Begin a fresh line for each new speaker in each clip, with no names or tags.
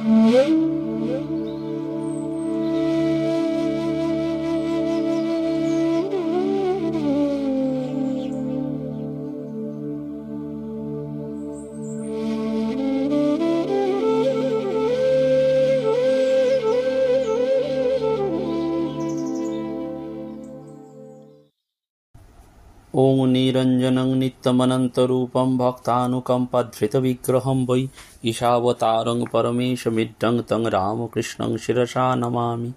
Mm-hmm. मुनिरञ्जनं नित्यमनन्तरूपं विग्रह वै ईशावतारं परमेशमिड्डं तं रामकृष्णं शिरसा नमामि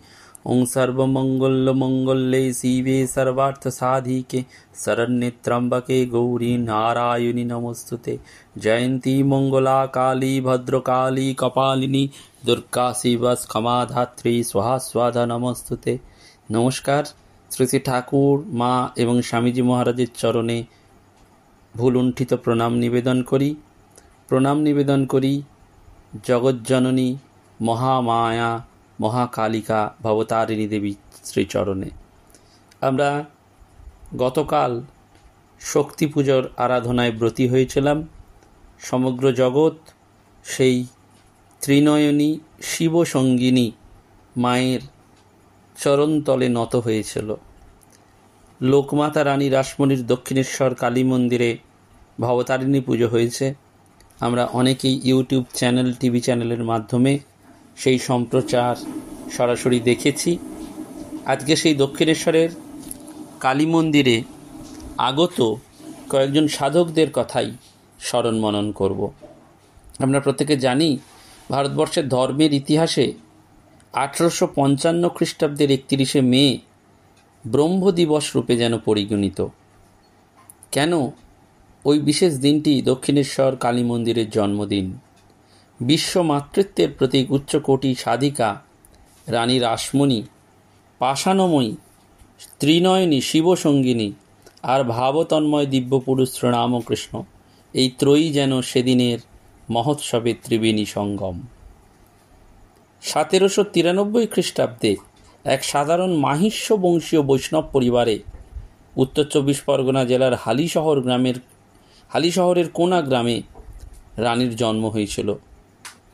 ॐ सर्वमङ्गल्यमङ्गल्ये शिवे सर्वार्थसाधिके शरण्ये त्र्यम्बके गौरी नारायणि नमोऽस्तुते जयन्ती मंगला काली भद्रकाली कपालिनी दुर्गा शिवस्खमाधात्री स्वाहा स्वाध नमोऽस्तुते नमस्कार শ্রী শ্রী ঠাকুর মা এবং স্বামীজি মহারাজের চরণে ভুলুণ্ঠিত প্রণাম নিবেদন করি প্রণাম নিবেদন করি জগজ্জননী মহামায়া মহাকালিকা ভবতারিণী দেবী শ্রীচরণে আমরা গতকাল শক্তি পুজোর আরাধনায় ব্রতী হয়েছিলাম সমগ্র জগৎ সেই ত্রিনয়নী শিবসঙ্গিনী মায়ের চরণতলে নত হয়েছিল লোকমাতা রানী রাসমণির দক্ষিণেশ্বর কালী মন্দিরে ভবতারিণী পুজো হয়েছে আমরা অনেকেই ইউটিউব চ্যানেল টিভি চ্যানেলের মাধ্যমে সেই সম্প্রচার সরাসরি দেখেছি আজকে সেই দক্ষিণেশ্বরের কালী মন্দিরে আগত কয়েকজন সাধকদের কথাই স্মরণ মনন করব আমরা প্রত্যেকে জানি ভারতবর্ষের ধর্মের ইতিহাসে আঠারোশো পঞ্চান্ন খ্রিস্টাব্দের একত্রিশে মে ব্রহ্ম দিবস রূপে যেন পরিগণিত কেন ওই বিশেষ দিনটি দক্ষিণেশ্বর কালী মন্দিরের জন্মদিন বিশ্ব মাতৃত্বের প্রতীক উচ্চকোটি সাধিকা রানী রাসমণি পাষাণময়ী ত্রিনয়নী শিবসঙ্গিনী আর ভাবতন্ময় দিব্যপুরুষ শ্রীরামকৃষ্ণ এই ত্রয়ী যেন সেদিনের মহোৎসবে ত্রিবেণী সঙ্গম সতেরোশো তিরানব্বই খ্রিস্টাব্দে এক সাধারণ মাহিষ্য বংশীয় বৈষ্ণব পরিবারে উত্তর চব্বিশ পরগনা জেলার হালিশহর গ্রামের হালিশহরের কোনা গ্রামে রানীর জন্ম হয়েছিল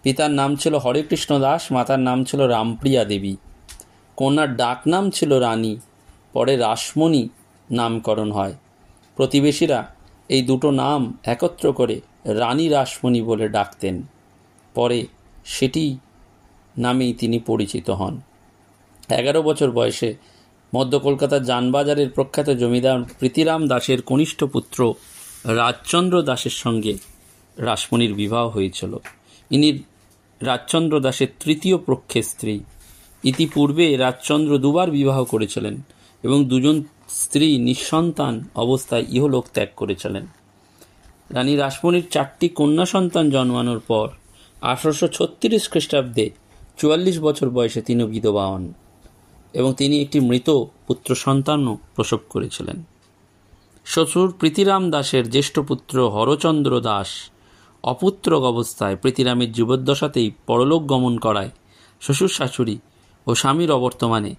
পিতার নাম ছিল হরেকৃষ্ণ দাস মাতার নাম ছিল রামপ্রিয়া দেবী কন্যার ডাক নাম ছিল রানী পরে রাসমণি নামকরণ হয় প্রতিবেশীরা এই দুটো নাম একত্র করে রানী রাসমণি বলে ডাকতেন পরে সেটি নামেই তিনি পরিচিত হন এগারো বছর বয়সে মধ্য কলকাতার যানবাজারের প্রখ্যাত জমিদার প্রীতিরাম দাসের কনিষ্ঠ পুত্র রাজচন্দ্র দাসের সঙ্গে রাসমণির বিবাহ হয়েছিল ইনি রাজচন্দ্র দাসের তৃতীয় পক্ষের স্ত্রী ইতিপূর্বে রাজচন্দ্র দুবার বিবাহ করেছিলেন এবং দুজন স্ত্রী নিঃসন্তান অবস্থায় ইহলোক ত্যাগ করেছিলেন রানী রাসমণির চারটি কন্যা সন্তান জন্মানোর পর আঠারোশো ছত্রিশ খ্রিস্টাব্দে চুয়াল্লিশ বছর বয়সে তিনি বিধবা হন এবং তিনি একটি মৃত পুত্র সন্তানও প্রসব করেছিলেন শ্বশুর প্রীতিরাম দাসের জ্যেষ্ঠ পুত্র হরচন্দ্র দাস অপুত্রক অবস্থায় প্রীতিরামের যুবদ্দশাতেই পরলোক গমন করায় শ্বশুর শাশুড়ি ও স্বামীর অবর্তমানে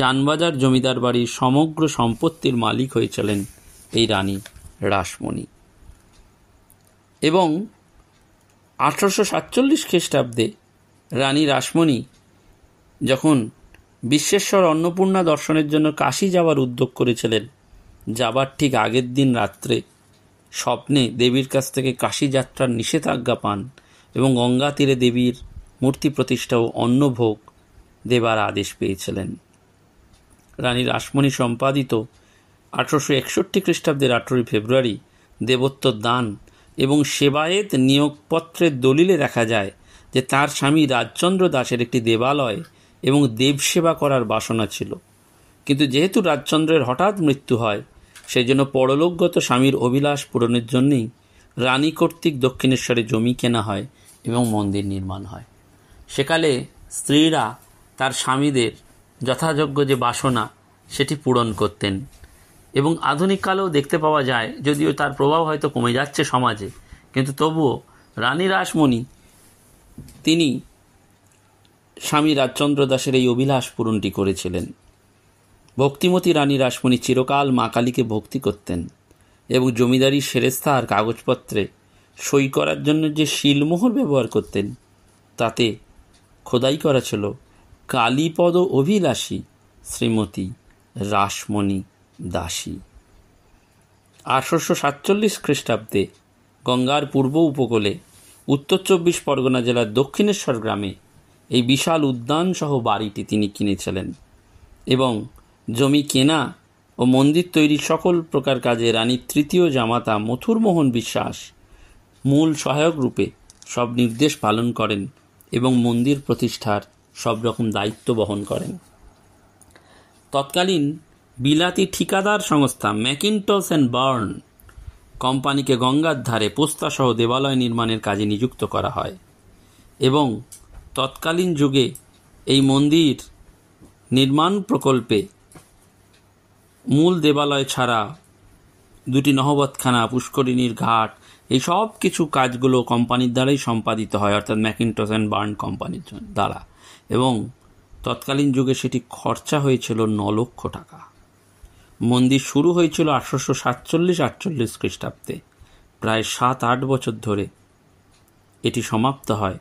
জানবাজার জমিদার বাড়ির সমগ্র সম্পত্তির মালিক হয়েছিলেন এই রানী রাসমণি এবং আঠারোশো সাতচল্লিশ খ্রিস্টাব্দে রানী রাসমণি যখন বিশ্বেশ্বর অন্নপূর্ণা দর্শনের জন্য কাশি যাওয়ার উদ্যোগ করেছিলেন যাবার ঠিক আগের দিন রাত্রে স্বপ্নে দেবীর কাছ থেকে কাশি যাত্রার নিষেধাজ্ঞা পান এবং গঙ্গা তীরে দেবীর মূর্তি প্রতিষ্ঠা ও অন্নভোগ দেবার আদেশ পেয়েছিলেন রানী রাসমণি সম্পাদিত আঠারোশো একষট্টি খ্রিস্টাব্দের আঠেরোই ফেব্রুয়ারি দেবত্ব দান এবং সেবায়েত নিয়োগপত্রের দলিলে দেখা যায় যে তার স্বামী রাজচন্দ্র দাসের একটি দেবালয় এবং দেবসেবা করার বাসনা ছিল কিন্তু যেহেতু রাজচন্দ্রের হঠাৎ মৃত্যু হয় সেই জন্য পরলোকগত স্বামীর অভিলাষ পূরণের জন্যেই রানী কর্তৃক দক্ষিণেশ্বরে জমি কেনা হয় এবং মন্দির নির্মাণ হয় সেকালে স্ত্রীরা তার স্বামীদের যথাযোগ্য যে বাসনা সেটি পূরণ করতেন এবং আধুনিক কালেও দেখতে পাওয়া যায় যদিও তার প্রভাব হয়তো কমে যাচ্ছে সমাজে কিন্তু তবুও রানী রাসমণি তিনি স্বামী রাজচন্দ্র দাসের এই অভিলাষ পূরণটি করেছিলেন ভক্তিমতী রানী রাসমণি চিরকাল মা কালীকে ভক্তি করতেন এবং জমিদারি সেরেস্তার কাগজপত্রে সই করার জন্য যে শিলমোহর ব্যবহার করতেন তাতে খোদাই করা ছিল কালীপদ অভিলাষী শ্রীমতী রাসমণি দাসী আঠারোশো সাতচল্লিশ খ্রিস্টাব্দে গঙ্গার পূর্ব উপকূলে উত্তর চব্বিশ পরগনা জেলার দক্ষিণেশ্বর গ্রামে এই বিশাল উদ্যানসহ বাড়িটি তিনি কিনেছিলেন এবং জমি কেনা ও মন্দির তৈরির সকল প্রকার কাজে রানীর তৃতীয় জামাতা মথুরমোহন বিশ্বাস মূল সহায়ক রূপে সব নির্দেশ পালন করেন এবং মন্দির প্রতিষ্ঠার সব রকম দায়িত্ব বহন করেন তৎকালীন বিলাতি ঠিকাদার সংস্থা ম্যাকিনটস অ্যান্ড বার্ন কোম্পানিকে গঙ্গার ধারে পোস্তাসহ দেবালয় নির্মাণের কাজে নিযুক্ত করা হয় এবং তৎকালীন যুগে এই মন্দির নির্মাণ প্রকল্পে মূল দেবালয় ছাড়া দুটি নহবৎখানা পুষ্করিণীর ঘাট এই সব কিছু কাজগুলো কোম্পানির দ্বারাই সম্পাদিত হয় অর্থাৎ ম্যাকিনটস অ্যান্ড বার্ন কোম্পানির দ্বারা এবং তৎকালীন যুগে সেটি খরচা হয়েছিল ন লক্ষ টাকা মন্দির শুরু হয়েছিল আঠারোশো সাতচল্লিশ আটচল্লিশ খ্রিস্টাব্দে প্রায় সাত আট বছর ধরে এটি সমাপ্ত হয়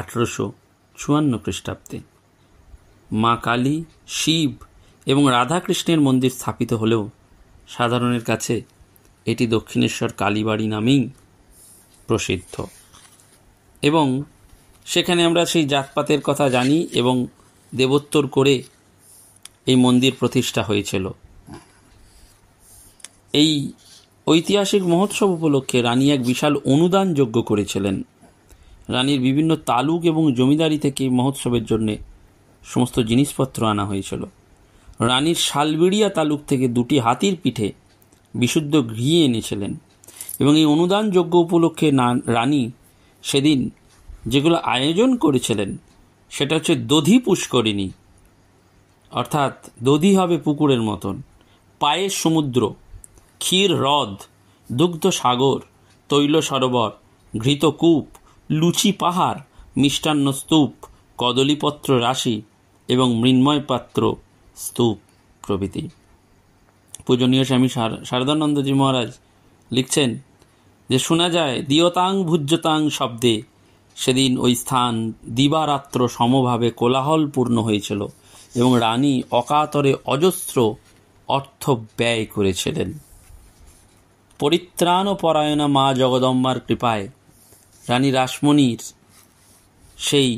আঠারোশো চুয়ান্ন খ্রিস্টাব্দে মা কালী শিব এবং রাধাকৃষ্ণের মন্দির স্থাপিত হলেও সাধারণের কাছে এটি দক্ষিণেশ্বর কালীবাড়ি নামেই প্রসিদ্ধ এবং সেখানে আমরা সেই জাতপাতের কথা জানি এবং দেবোত্তর করে এই মন্দির প্রতিষ্ঠা হয়েছিল এই ঐতিহাসিক মহোৎসব উপলক্ষে রানী এক বিশাল অনুদান যোগ্য করেছিলেন রানীর বিভিন্ন তালুক এবং জমিদারি থেকে মহোৎসবের জন্যে সমস্ত জিনিসপত্র আনা হয়েছিল রানীর শালবিড়িয়া তালুক থেকে দুটি হাতির পিঠে বিশুদ্ধ ঘি এনেছিলেন এবং এই অনুদান যোগ্য উপলক্ষে না রানী সেদিন যেগুলো আয়োজন করেছিলেন সেটা হচ্ছে দধি পুষ্করিণী অর্থাৎ দধি হবে পুকুরের মতন পায়ের সমুদ্র ক্ষীর হ্রদ দুগ্ধ সাগর তৈল সরোবর ঘৃত কূপ লুচি পাহাড় মিষ্টান্ন স্তূপ কদলীপত্র রাশি এবং মৃন্ময় পাত্র স্তূপ প্রভৃতি পূজনীয় স্বামী শারদানন্দজি মহারাজ লিখছেন যে শোনা যায় দিয়তাং ভুজ্যতাং শব্দে সেদিন ওই স্থান দিবারাত্র সমভাবে কোলাহলপূর্ণ হয়েছিল এবং রানী অকাতরে অজস্র অর্থ ব্যয় করেছিলেন পরিত্রাণ পরায়ণা মা জগদম্বার কৃপায় রানী রাসমণির সেই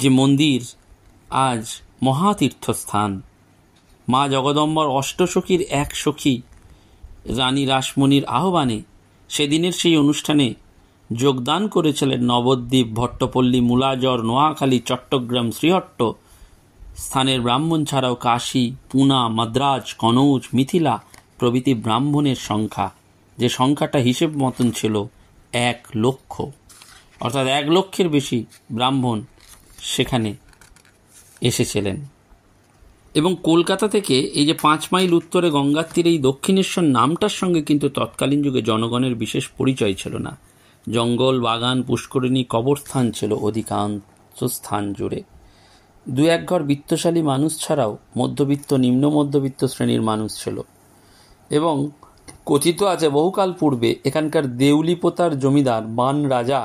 যে মন্দির আজ মহাতীর্থস্থান মা জগদম্বর অষ্টসখীর এক সখী রানী রাসমণির আহ্বানে সেদিনের সেই অনুষ্ঠানে যোগদান করেছিলেন নবদ্বীপ ভট্টপল্লী মুলাজর নোয়াখালী চট্টগ্রাম শ্রীহট্ট স্থানের ব্রাহ্মণ ছাড়াও কাশী পুনা মাদ্রাজ কনৌজ মিথিলা প্রভৃতি ব্রাহ্মণের সংখ্যা যে সংখ্যাটা হিসেব মতন ছিল এক লক্ষ অর্থাৎ এক লক্ষের বেশি ব্রাহ্মণ সেখানে এসেছিলেন এবং কলকাতা থেকে এই যে পাঁচ মাইল উত্তরে গঙ্গার তীরে এই দক্ষিণেশ্বর নামটার সঙ্গে কিন্তু তৎকালীন যুগে জনগণের বিশেষ পরিচয় ছিল না জঙ্গল বাগান পুষ্করিণী কবরস্থান ছিল অধিকাংশ স্থান জুড়ে দু এক ঘর বিত্তশালী মানুষ ছাড়াও মধ্যবিত্ত নিম্ন মধ্যবিত্ত শ্রেণীর মানুষ ছিল এবং কথিত আছে বহুকাল পূর্বে এখানকার দেউলিপোতার জমিদার বান রাজা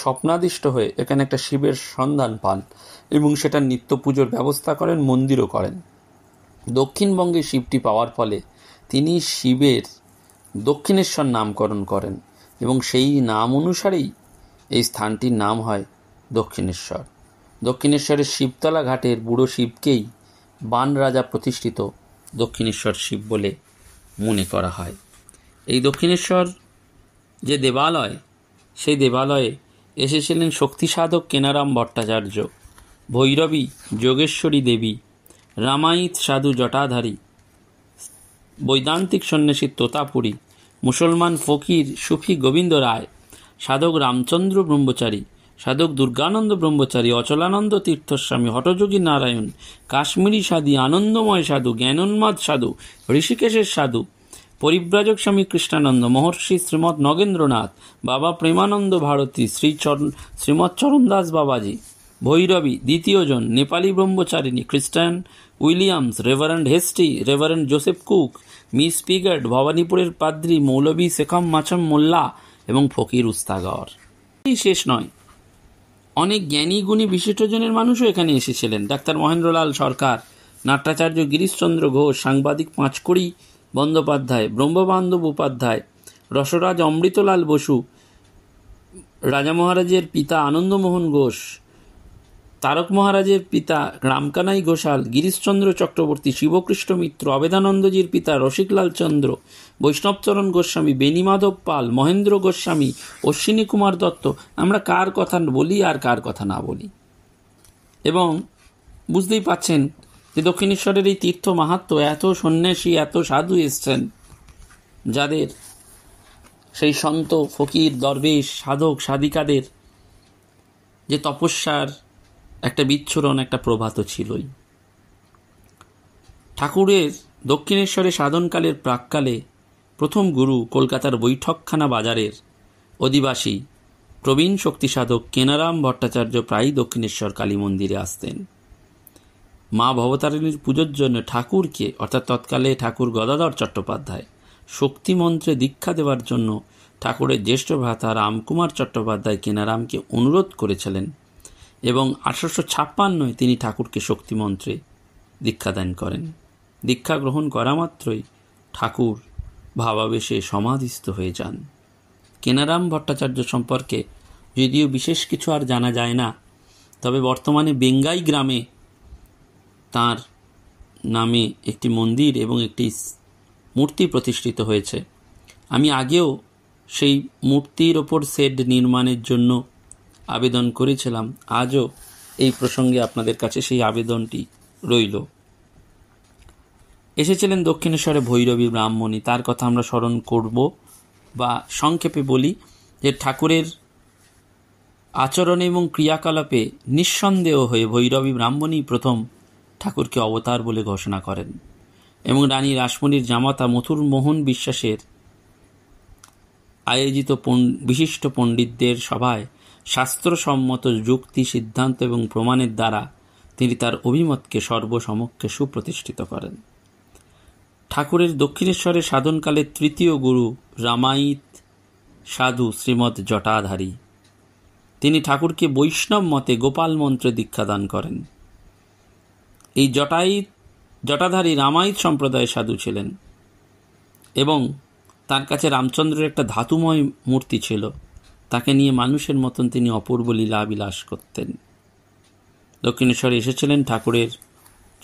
স্বপ্নাদিষ্ট হয়ে এখানে একটা শিবের সন্ধান পান এবং সেটা নিত্য পুজোর ব্যবস্থা করেন মন্দিরও করেন দক্ষিণবঙ্গে শিবটি পাওয়ার ফলে তিনি শিবের দক্ষিণেশ্বর নামকরণ করেন এবং সেই নাম অনুসারেই এই স্থানটির নাম হয় দক্ষিণেশ্বর দক্ষিণেশ্বরের শিবতলা ঘাটের বুড়ো শিবকেই বান রাজা প্রতিষ্ঠিত দক্ষিণেশ্বর শিব বলে মনে করা হয় এই দক্ষিণেশ্বর যে দেবালয় সেই দেবালয়ে এসেছিলেন শক্তি সাধক কেনারাম ভট্টাচার্য ভৈরবী যোগেশ্বরী দেবী রামায়িত সাধু জটাধারী বৈদান্তিক সন্ন্যাসী তোতাপুরী মুসলমান ফকির সুফি গোবিন্দ রায় সাধক রামচন্দ্র ব্রহ্মচারী সাধক দুর্গানন্দ ব্রহ্মচারী অচলানন্দ তীর্থস্বামী হটযোগী নারায়ণ কাশ্মীরি সাধী আনন্দময় সাধু জ্ঞানোন্মাদ সাধু ঋষিকেশের সাধু পরিব্রাজক স্বামী কৃষ্ণানন্দ মহর্ষি শ্রীমৎ নগেন্দ্রনাথ বাবা প্রেমানন্দ ভারতী শ্রী শ্রীমৎ চরণদাস বাবাজি ভৈরবী দ্বিতীয়জন নেপালি ব্রহ্মচারিণী খ্রিস্টান Williams reverend Hastie reverend Joseph Cook Miss Pigott ভবানীপুরের পাদ্রি মৌলবী শেখম মাছম মোল্লা এবং ফকির উস্তাগর শেষ নয় অনেক জ্ঞানী গুণী বিশিষ্টজনের মানুষও এখানে এসেছিলেন ডাক্তার মহেন্দ্রলাল সরকার নাট্যাচার্য গিরিশচন্দ্র ঘোষ সাংবাদিক পাঁচকড়ি বন্দ্যোপাধ্যায় ব্রহ্মবান্ধব উপাধ্যায় রসরাজ অমৃতলাল বসু রাজা মহারাজের পিতা আনন্দমোহন ঘোষ তারক মহারাজের পিতা রামকানাই ঘোষাল গিরিশচন্দ্র চক্রবর্তী শিবকৃষ্ণ মিত্র অবেদানন্দজির পিতা রসিকলাল চন্দ্র বৈষ্ণবচরণ গোস্বামী বেনিমাধব পাল মহেন্দ্র গোস্বামী অশ্বিনী কুমার দত্ত আমরা কার কথা বলি আর কার কথা না বলি এবং বুঝতেই পাচ্ছেন যে দক্ষিণেশ্বরের এই তীর্থ মাহাত্ম এত সন্ন্যাসী এত সাধু এসছেন যাদের সেই সন্ত ফকির দরবেশ সাধক সাধিকাদের যে তপস্যার একটা বিচ্ছুরণ একটা প্রভাত ছিলই ঠাকুরের দক্ষিণেশ্বরে সাধনকালের প্রাককালে প্রথম গুরু কলকাতার বৈঠকখানা বাজারের অধিবাসী প্রবীণ শক্তিসাধক কেনারাম ভট্টাচার্য প্রায়ই দক্ষিণেশ্বর কালী মন্দিরে আসতেন মা ভবতারিণীর পুজোর জন্য ঠাকুরকে অর্থাৎ তৎকালে ঠাকুর গদাধর চট্টোপাধ্যায় শক্তিমন্ত্রে দীক্ষা দেওয়ার জন্য ঠাকুরের জ্যেষ্ঠ ভ্রাতা রামকুমার চট্টোপাধ্যায় কেনারামকে অনুরোধ করেছিলেন এবং আঠারোশো ছাপ্পান্নয় তিনি ঠাকুরকে শক্তিমন্ত্রে দীক্ষাদান করেন দীক্ষা গ্রহণ করা মাত্রই ঠাকুর ভাবাবেশে সমাধিস্থ হয়ে যান কেনারাম ভট্টাচার্য সম্পর্কে যদিও বিশেষ কিছু আর জানা যায় না তবে বর্তমানে বেঙ্গাই গ্রামে তার নামে একটি মন্দির এবং একটি মূর্তি প্রতিষ্ঠিত হয়েছে আমি আগেও সেই মূর্তির ওপর শেড নির্মাণের জন্য আবেদন করেছিলাম আজও এই প্রসঙ্গে আপনাদের কাছে সেই আবেদনটি রইল এসেছিলেন দক্ষিণেশ্বরে ভৈরবী ব্রাহ্মণী তার কথা আমরা স্মরণ করব বা সংক্ষেপে বলি যে ঠাকুরের আচরণে এবং ক্রিয়াকলাপে নিঃসন্দেহ হয়ে ভৈরবী ব্রাহ্মণী প্রথম ঠাকুরকে অবতার বলে ঘোষণা করেন এবং রানী রাসমণির জামাতা মথুর মোহন বিশ্বাসের আয়োজিত বিশিষ্ট পণ্ডিতদের সভায় শাস্ত্রসম্মত যুক্তি সিদ্ধান্ত এবং প্রমাণের দ্বারা তিনি তার অভিমতকে সর্বসমক্ষে সুপ্রতিষ্ঠিত করেন ঠাকুরের দক্ষিণেশ্বরের সাধনকালে তৃতীয় গুরু রামায়িত সাধু শ্রীমৎ জটাধারী তিনি ঠাকুরকে বৈষ্ণব মতে গোপাল মন্ত্রে দীক্ষাদান করেন এই জটায়িত জটাধারী রামায়িত সম্প্রদায়ের সাধু ছিলেন এবং তার কাছে রামচন্দ্রের একটা ধাতুময় মূর্তি ছিল তাকে নিয়ে মানুষের মতন তিনি অপূর্ব লীলা বিলাস করতেন দক্ষিণেশ্বরে এসেছিলেন ঠাকুরের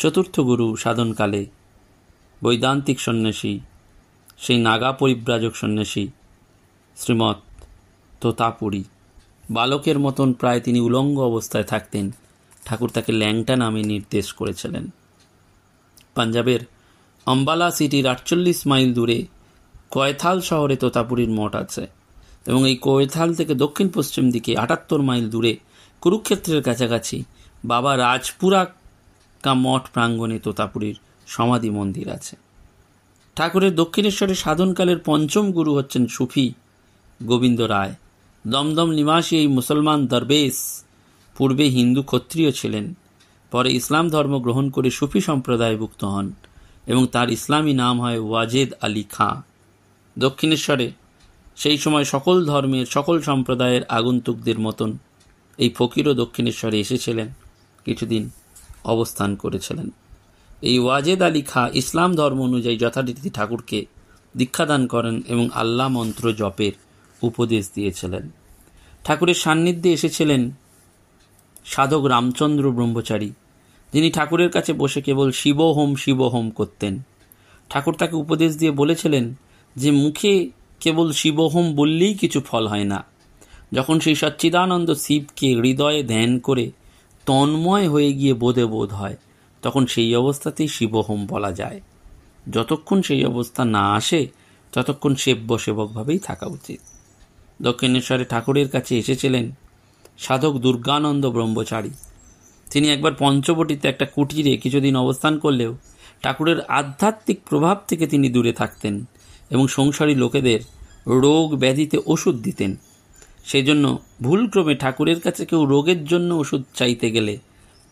চতুর্থ গুরু সাধনকালে বৈদান্তিক সন্ন্যাসী সেই নাগা পরিব্রাজক সন্ন্যাসী শ্রীমৎ তোতাপুরী বালকের মতন প্রায় তিনি উলঙ্গ অবস্থায় থাকতেন ঠাকুর তাকে ল্যাংটা নামে নির্দেশ করেছিলেন পাঞ্জাবের অম্বালা সিটির আটচল্লিশ মাইল দূরে কয়থাল শহরে তোতাপুরীর মঠ আছে এবং এই কৈথাল থেকে দক্ষিণ পশ্চিম দিকে আটাত্তর মাইল দূরে কুরুক্ষেত্রের কাছাকাছি বাবা রাজপুরা কা মঠ প্রাঙ্গণে তোতাপুরীর সমাধি মন্দির আছে ঠাকুরের দক্ষিণেশ্বরের সাধনকালের পঞ্চম গুরু হচ্ছেন সুফি গোবিন্দ রায় দমদম নিবাসী এই মুসলমান দরবেশ পূর্বে হিন্দু ক্ষত্রিয় ছিলেন পরে ইসলাম ধর্ম গ্রহণ করে সুফি সম্প্রদায় ভুক্ত হন এবং তার ইসলামী নাম হয় ওয়াজেদ আলী খাঁ দক্ষিণেশ্বরে সেই সময় সকল ধর্মের সকল সম্প্রদায়ের আগন্তুকদের মতন এই ফকিরও দক্ষিণেশ্বরে এসেছিলেন কিছুদিন অবস্থান করেছিলেন এই ওয়াজেদ আলী খা ইসলাম ধর্ম অনুযায়ী যথারীতি ঠাকুরকে দীক্ষাদান করেন এবং আল্লাহ মন্ত্র জপের উপদেশ দিয়েছিলেন ঠাকুরের সান্নিধ্যে এসেছিলেন সাধক রামচন্দ্র ব্রহ্মচারী যিনি ঠাকুরের কাছে বসে কেবল শিব হোম শিব হোম করতেন ঠাকুর তাকে উপদেশ দিয়ে বলেছিলেন যে মুখে কেবল শিবহোম বললেই কিছু ফল হয় না যখন সেই সচ্চিদানন্দ শিবকে হৃদয়ে ধ্যান করে তন্ময় হয়ে গিয়ে বোধে বোধ হয় তখন সেই অবস্থাতেই শিবহোম বলা যায় যতক্ষণ সেই অবস্থা না আসে ততক্ষণ সেব্য সেবকভাবেই থাকা উচিত দক্ষিণেশ্বরে ঠাকুরের কাছে এসেছিলেন সাধক দুর্গানন্দ ব্রহ্মচারী তিনি একবার পঞ্চবটিতে একটা কুটিরে কিছুদিন অবস্থান করলেও ঠাকুরের আধ্যাত্মিক প্রভাব থেকে তিনি দূরে থাকতেন এবং সংসারী লোকেদের রোগ ব্যাধিতে ওষুধ দিতেন সেই জন্য ভুলক্রমে ঠাকুরের কাছে কেউ রোগের জন্য ওষুধ চাইতে গেলে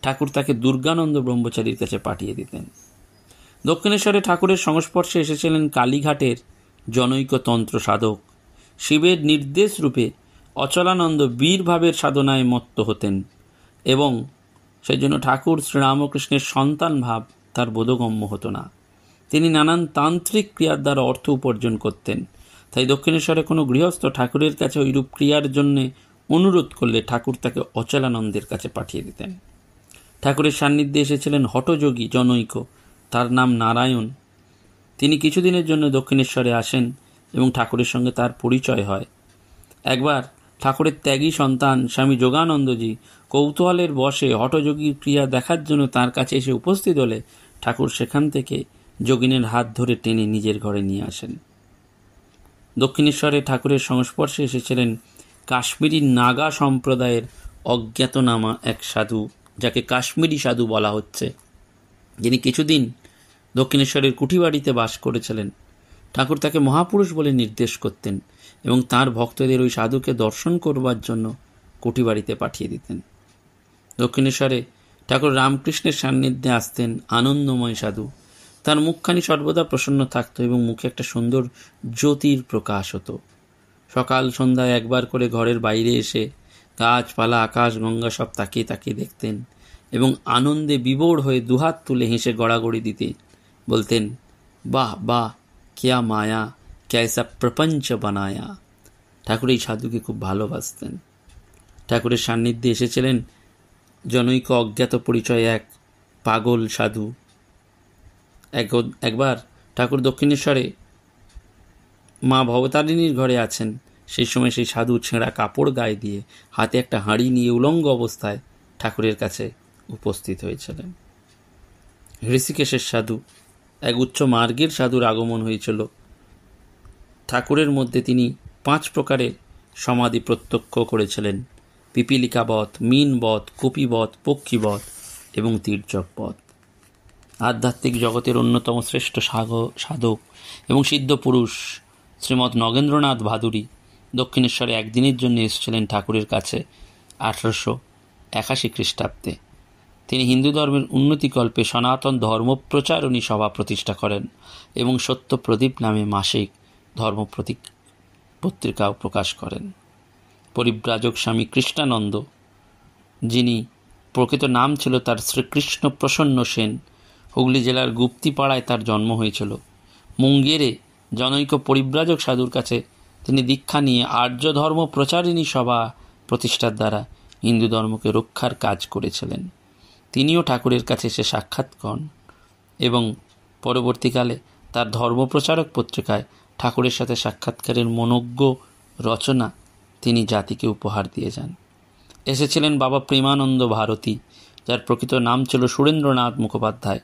ঠাকুর তাকে দুর্গানন্দ ব্রহ্মচারীর কাছে পাঠিয়ে দিতেন দক্ষিণেশ্বরে ঠাকুরের সংস্পর্শে এসেছিলেন কালীঘাটের জনৈক তন্ত্র সাধক শিবের নির্দেশ রূপে অচলানন্দ বীরভাবের সাধনায় মত্ত হতেন এবং সেজন্য ঠাকুর শ্রীরামকৃষ্ণের সন্তান ভাব তার বোধগম্য হতো না তিনি নানান তান্ত্রিক ক্রিয়ার দ্বারা অর্থ উপার্জন করতেন তাই দক্ষিণেশ্বরে কোনো গৃহস্থ ঠাকুরের কাছে ওইরূপ ক্রিয়ার জন্যে অনুরোধ করলে ঠাকুর তাকে অচলানন্দের কাছে পাঠিয়ে দিতেন ঠাকুরের সান্নিধ্যে এসেছিলেন হটযোগী জনৈক তার নাম নারায়ণ তিনি কিছুদিনের জন্য দক্ষিণেশ্বরে আসেন এবং ঠাকুরের সঙ্গে তার পরিচয় হয় একবার ঠাকুরের ত্যাগী সন্তান স্বামী যোগানন্দজি কৌতূহলের বসে হটযোগী ক্রিয়া দেখার জন্য তার কাছে এসে উপস্থিত হলে ঠাকুর সেখান থেকে যোগিনের হাত ধরে টেনে নিজের ঘরে নিয়ে আসেন দক্ষিণেশ্বরে ঠাকুরের সংস্পর্শে এসেছিলেন কাশ্মীরি নাগা সম্প্রদায়ের অজ্ঞাতনামা এক সাধু যাকে কাশ্মীরি সাধু বলা হচ্ছে যিনি কিছুদিন দক্ষিণেশ্বরের কুঠিবাড়িতে বাস করেছিলেন ঠাকুর তাকে মহাপুরুষ বলে নির্দেশ করতেন এবং তার ভক্তদের ওই সাধুকে দর্শন করবার জন্য কুঠিবাড়িতে পাঠিয়ে দিতেন দক্ষিণেশ্বরে ঠাকুর রামকৃষ্ণের সান্নিধ্যে আসতেন আনন্দময় সাধু তার মুখখানি সর্বদা প্রসন্ন থাকত এবং মুখে একটা সুন্দর জ্যোতির প্রকাশ হতো সকাল সন্ধ্যায় একবার করে ঘরের বাইরে এসে গাছপালা আকাশ গঙ্গা সব তাকিয়ে তাকিয়ে দেখতেন এবং আনন্দে বিবর হয়ে দুহাত তুলে হেসে গড়াগড়ি দিতেন বলতেন বাহ বাহ কেয়া মায়া ক্যাসা প্রপঞ্চ বানায়া ঠাকুর এই সাধুকে খুব ভালোবাসতেন ঠাকুরের সান্নিধ্যে এসেছিলেন জনৈক অজ্ঞাত পরিচয় এক পাগল সাধু একবার ঠাকুর দক্ষিণেশ্বরে মা ভবতারিণীর ঘরে আছেন সেই সময় সেই সাধু ছেঁড়া কাপড় গায়ে দিয়ে হাতে একটা হাঁড়ি নিয়ে উলঙ্গ অবস্থায় ঠাকুরের কাছে উপস্থিত হয়েছিলেন ঋষিকেশের সাধু এক উচ্চ মার্গের সাধুর আগমন হয়েছিল ঠাকুরের মধ্যে তিনি পাঁচ প্রকারের সমাধি প্রত্যক্ষ করেছিলেন পিপিলিকাবধ মিনবধ কপিবধ পক্ষীবধ এবং তীর্যকবধ আধ্যাত্মিক জগতের অন্যতম শ্রেষ্ঠ সাধক এবং সিদ্ধ পুরুষ শ্রীমৎ নগেন্দ্রনাথ ভাদুরী দক্ষিণেশ্বরে একদিনের জন্য এসেছিলেন ঠাকুরের কাছে আঠারোশো একাশি খ্রিস্টাব্দে তিনি হিন্দু ধর্মের উন্নতিকল্পে সনাতন ধর্ম প্রচারণী সভা প্রতিষ্ঠা করেন এবং সত্য প্রদীপ নামে মাসিক ধর্ম প্রতীক পত্রিকাও প্রকাশ করেন পরিব্রাজক স্বামী কৃষ্ণানন্দ যিনি প্রকৃত নাম ছিল তার শ্রীকৃষ্ণ প্রসন্ন সেন হুগলি জেলার গুপ্তিপাড়ায় তার জন্ম হয়েছিল মুঙ্গেরে জনৈক পরিব্রাজক সাধুর কাছে তিনি দীক্ষা নিয়ে আর্য ধর্ম প্রচারিণী সভা প্রতিষ্ঠার দ্বারা হিন্দু ধর্মকে রক্ষার কাজ করেছিলেন তিনিও ঠাকুরের কাছে এসে সাক্ষাৎ কন এবং পরবর্তীকালে তার ধর্মপ্রচারক পত্রিকায় ঠাকুরের সাথে সাক্ষাৎকারের মনজ্ঞ রচনা তিনি জাতিকে উপহার দিয়ে যান এসেছিলেন বাবা প্রেমানন্দ ভারতী যার প্রকৃত নাম ছিল সুরেন্দ্রনাথ মুখোপাধ্যায়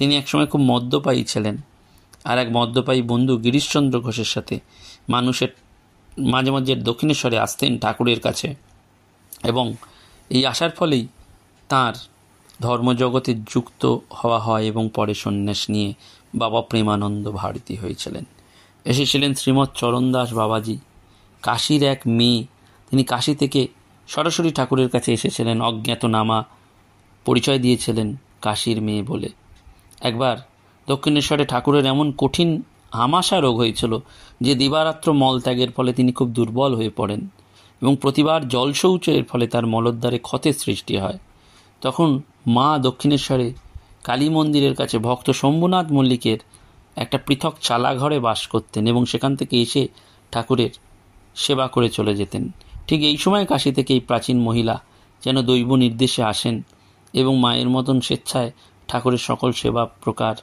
তিনি একসময় খুব মদ্যপায়ী ছিলেন আর এক মদ্যপায়ী বন্ধু গিরিশচন্দ্র ঘোষের সাথে মানুষের মাঝে মাঝে দক্ষিণেশ্বরে আসতেন ঠাকুরের কাছে এবং এই আসার ফলেই তার ধর্মজগতে যুক্ত হওয়া হয় এবং পরে সন্ন্যাস নিয়ে বাবা প্রেমানন্দ ভারতী হয়েছিলেন এসেছিলেন শ্রীমৎ চরণ দাস বাবাজি কাশীর এক মেয়ে তিনি কাশী থেকে সরাসরি ঠাকুরের কাছে এসেছিলেন অজ্ঞাতনামা পরিচয় দিয়েছিলেন কাশীর মেয়ে বলে একবার দক্ষিণেশ্বরে ঠাকুরের এমন কঠিন হামাশা রোগ হয়েছিল যে দিবারাত্র মলত্যাগের ফলে তিনি খুব দুর্বল হয়ে পড়েন এবং প্রতিবার শৌচয়ের ফলে তার মলদ্বারে ক্ষতের সৃষ্টি হয় তখন মা দক্ষিণেশ্বরে কালী মন্দিরের কাছে ভক্ত শম্ভুনাথ মল্লিকের একটা পৃথক চালাঘরে বাস করতেন এবং সেখান থেকে এসে ঠাকুরের সেবা করে চলে যেতেন ঠিক এই সময় কাশি থেকে এই প্রাচীন মহিলা যেন দৈব নির্দেশে আসেন এবং মায়ের মতন স্বেচ্ছায় ঠাকুরের সকল সেবা প্রকার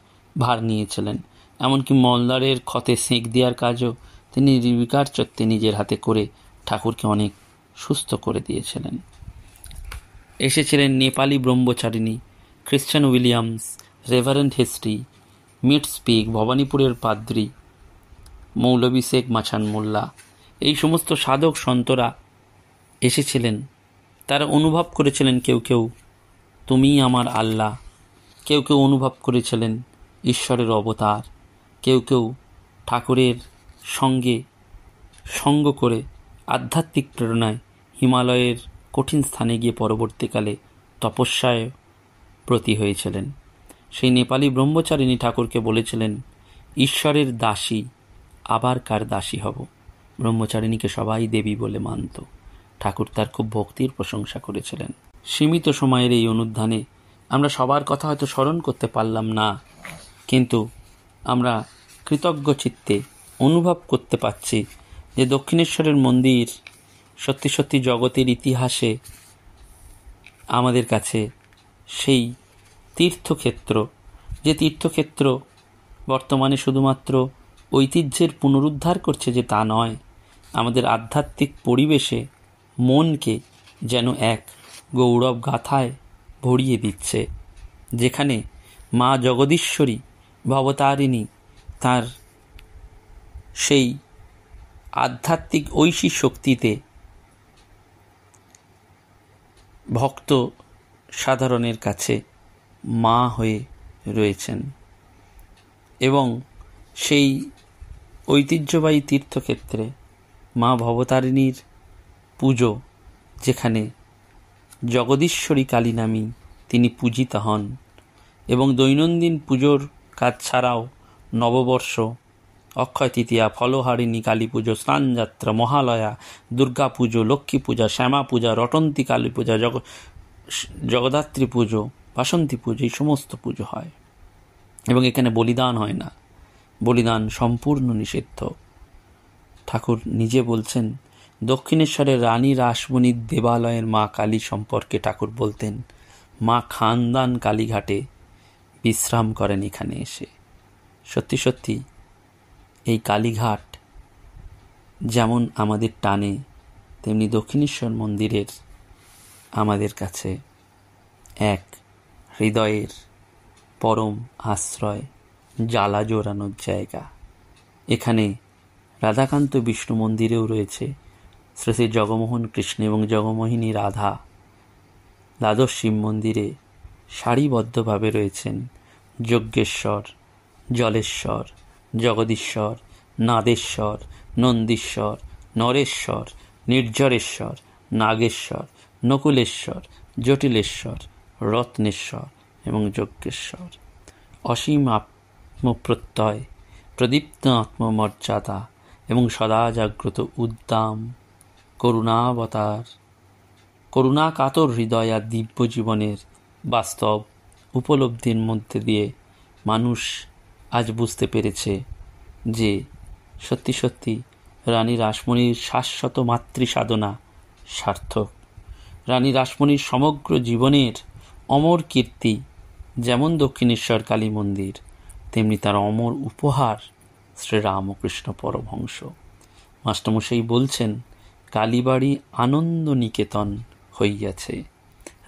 ভার নিয়েছিলেন এমনকি মলদারের ক্ষতে সেঁক দেওয়ার কাজও তিনি নির্বিকার চত্বে নিজের হাতে করে ঠাকুরকে অনেক সুস্থ করে দিয়েছিলেন এসেছিলেন নেপালি ব্রহ্মচারিণী ক্রিশ্চান উইলিয়ামস রেভারেন্ট হিস্ট্রি মিট স্পিক ভবানীপুরের পাদ্রি মৌলবী শেখ মাছান মোল্লা এই সমস্ত সাধক সন্তরা এসেছিলেন তারা অনুভব করেছিলেন কেউ কেউ তুমি আমার আল্লাহ কেউ কেউ অনুভব করেছিলেন ঈশ্বরের অবতার কেউ কেউ ঠাকুরের সঙ্গে সঙ্গ করে আধ্যাত্মিক প্রেরণায় হিমালয়ের কঠিন স্থানে গিয়ে পরবর্তীকালে তপস্যায় প্রতি হয়েছিলেন সেই নেপালি ব্রহ্মচারিণী ঠাকুরকে বলেছিলেন ঈশ্বরের দাসী আবার কার দাসী হব ব্রহ্মচারিণীকে সবাই দেবী বলে মানত ঠাকুর তার খুব ভক্তির প্রশংসা করেছিলেন সীমিত সময়ের এই অনুধ্যানে আমরা সবার কথা হয়তো স্মরণ করতে পারলাম না কিন্তু আমরা কৃতজ্ঞ চিত্তে অনুভব করতে পারছি যে দক্ষিণেশ্বরের মন্দির সত্যি সত্যি জগতের ইতিহাসে আমাদের কাছে সেই তীর্থক্ষেত্র যে তীর্থক্ষেত্র বর্তমানে শুধুমাত্র ঐতিহ্যের পুনরুদ্ধার করছে যে তা নয় আমাদের আধ্যাত্মিক পরিবেশে মনকে যেন এক গৌরব গাথায় ভরিয়ে দিচ্ছে যেখানে মা জগদীশ্বরী ভবতারিণী তার সেই আধ্যাত্মিক ঐশী শক্তিতে ভক্ত সাধারণের কাছে মা হয়ে রয়েছেন এবং সেই ঐতিহ্যবাহী তীর্থক্ষেত্রে মা ভবতারিণীর পুজো যেখানে জগদীশ্বরী কালী নামী তিনি পূজিত হন এবং দৈনন্দিন পুজোর কাজ ছাড়াও নববর্ষ অক্ষয় তৃতীয়া ফলহারিণী কালী পুজো স্নানযাত্রা মহালয়া দুর্গা পুজো লক্ষ্মী পূজা শ্যামা পূজা রটন্তী কালী পূজা জগ জগদ্ধাত্রী পুজো বাসন্তী পুজো এই সমস্ত পুজো হয় এবং এখানে বলিদান হয় না বলিদান সম্পূর্ণ নিষিদ্ধ ঠাকুর নিজে বলছেন দক্ষিণেশ্বরের রানী রাসমণির দেবালয়ের মা কালী সম্পর্কে ঠাকুর বলতেন মা খানদান কালীঘাটে বিশ্রাম করেন এখানে এসে সত্যি সত্যি এই কালীঘাট যেমন আমাদের টানে তেমনি দক্ষিণেশ্বর মন্দিরের আমাদের কাছে এক হৃদয়ের পরম আশ্রয় জ্বালা জোড়ানোর জায়গা এখানে রাধাকান্ত বিষ্ণু মন্দিরেও রয়েছে শ্রী শ্রী জগমোহন কৃষ্ণ এবং জগমোহিনী রাধা দ্বাদশ শিব মন্দিরে সারিবদ্ধভাবে রয়েছেন যজ্ঞেশ্বর জলেশ্বর জগদীশ্বর নাদেশ্বর নন্দীশ্বর নরেশ্বর নির্ঝরেশ্বর নাগেশ্বর নকুলেশ্বর জটিলেশ্বর রত্নেশ্বর এবং যজ্ঞেশ্বর অসীম আত্মপ্রত্যয় প্রদীপ্ত আত্মমর্যাদা এবং সদা জাগ্রত উদ্দাম করুণাবতার করুণা কাতর হৃদয় আর দিব্য জীবনের বাস্তব উপলব্ধির মধ্যে দিয়ে মানুষ আজ বুঝতে পেরেছে যে সত্যি সত্যি রানী রাসমণির শাশ্বত মাতৃ সাধনা সার্থক রানী রাসমণির সমগ্র জীবনের অমর কীর্তি যেমন দক্ষিণেশ্বর কালী মন্দির তেমনি তার অমর উপহার শ্রীরামকৃষ্ণ পরমহংস মাস্টারমশাই বলছেন কালীবাড়ি আনন্দ নিকেতন হইয়াছে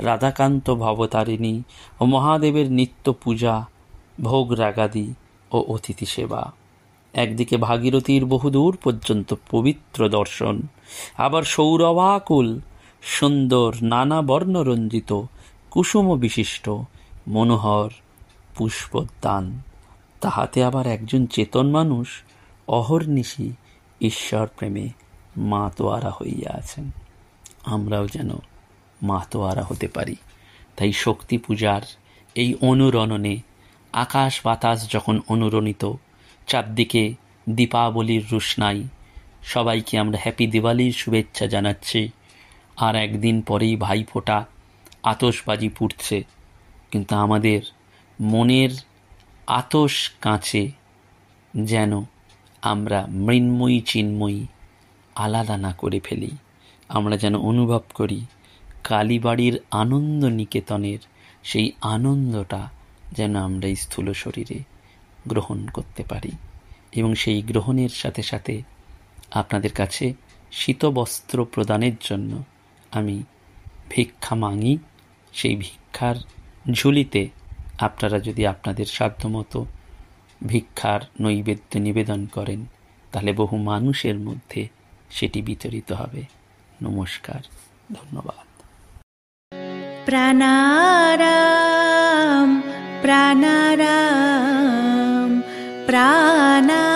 রাধাকান্ত ভবতারিণী ও মহাদেবের নিত্য পূজা ভোগ রাগাদি ও অতিথি সেবা একদিকে ভাগীরথীর বহুদূর পর্যন্ত পবিত্র দর্শন আবার সৌরভাকুল সুন্দর নানা বর্ণরঞ্জিত কুসুম বিশিষ্ট মনোহর পুষ্পদান তাহাতে আবার একজন চেতন মানুষ অহর্নিশি ঈশ্বর প্রেমে মা তোয়ারা হইয়া আছেন আমরাও যেন মা তোয়ারা হতে পারি তাই শক্তি পূজার এই অনুরণনে আকাশ বাতাস যখন অনুরণিত চারদিকে দীপাবলির রুশনাই সবাইকে আমরা হ্যাপি দিওয়ালির শুভেচ্ছা জানাচ্ছি আর একদিন পরেই ভাইফোঁটা আতসবাজি পুড়ছে কিন্তু আমাদের মনের আতস কাঁচে যেন আমরা মৃন্ময়ী চিন্ময়ী আলাদা না করে ফেলি আমরা যেন অনুভব করি কালীবাড়ির আনন্দ নিকেতনের সেই আনন্দটা যেন আমরা এই স্থূল শরীরে গ্রহণ করতে পারি এবং সেই গ্রহণের সাথে সাথে আপনাদের কাছে শীতবস্ত্র প্রদানের জন্য আমি ভিক্ষা মাঙি সেই ভিক্ষার ঝুলিতে আপনারা যদি আপনাদের সাধ্যমতো ভিক্ষার নৈবেদ্য নিবেদন করেন তাহলে বহু মানুষের মধ্যে সেটি বিতরিত হবে নমস্কার ধন্যবাদ প্রাণারাম প্রাণারাম প্রাণা